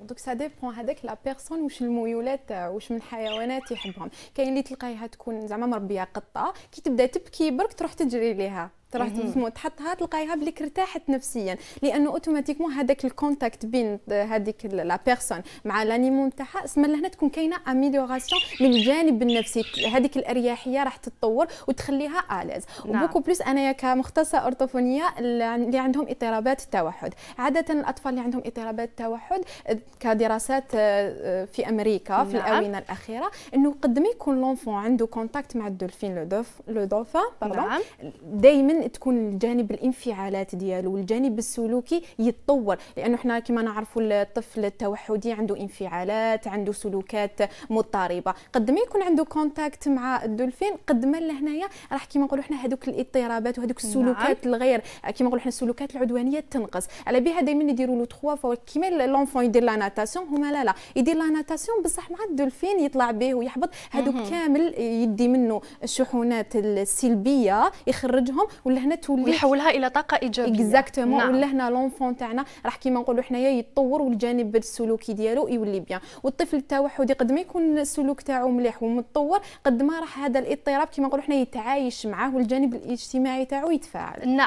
دونك سا ديبون هذاك لا بيرسون واش الميولات واش من حيوانات يحبهم كاين اللي تلقايها تكون زعما مربيه قطه كي تبدا تبكي برك تروح تجري ليها راح تموت تحطها تلقايها بليك ارتاحت نفسيا لانه اوتوماتيكمون هذاك الكونتاكت بين هذيك لا بيرسون مع لانيمو نتاعها اسما لهنا تكون كاينه اميليوراسيون الجانب النفسي هذيك الاريحيه راح تتطور وتخليها اليز نعم. وبوكو بلوس انايا كمختصه اورطوفونيه اللي عندهم اضطرابات التوحد عاده الاطفال اللي عندهم اضطرابات التوحد آه، كدراسات آه، آه، في امريكا في نعم. الاونه الاخيره انه قد ما يكون لونفون عنده كونتاكت مع الدولفين لو دوف لو دوفا نعم. دائما تكون الجانب الانفعالات ديالو والجانب السلوكي يتطور لانه حنا كما نعرفوا الطفل التوحدي عنده انفعالات عنده سلوكات مضطربه قد ما يكون عنده كونتاكت مع الدولفين قد ما لهنايا راح كما نقولوا حنا هذوك الاضطرابات وهذوك نعم. السلوكات نعم. الغير كما نقولوا حنا السلوكات العدوانيه تنقص على بها دائما يديروا له تخوا فوا كيما لونفون يدير لا ناتاسيون هما لا لا يدير لا ناتاسيون بصح مع الدولفين يطلع به ويحبط هذوك كامل يدي منه الشحونات السلبيه يخرجهم ولهنا تولي ويحولها الى طاقه ايجابيه اكزاكتومون نعم. ولهنا لونفون تاعنا راح كيما نقولوا حنايا يتطور والجانب السلوكي ديالو يولي بيان والطفل التوحدي قد ما يكون السلوك تاعو مليح ومتطور قد ما راح هذا الاضطراب كيما نقولوا حنا يتعايش معاه والجانب الاجتماعي تاعو يتفاعل نعم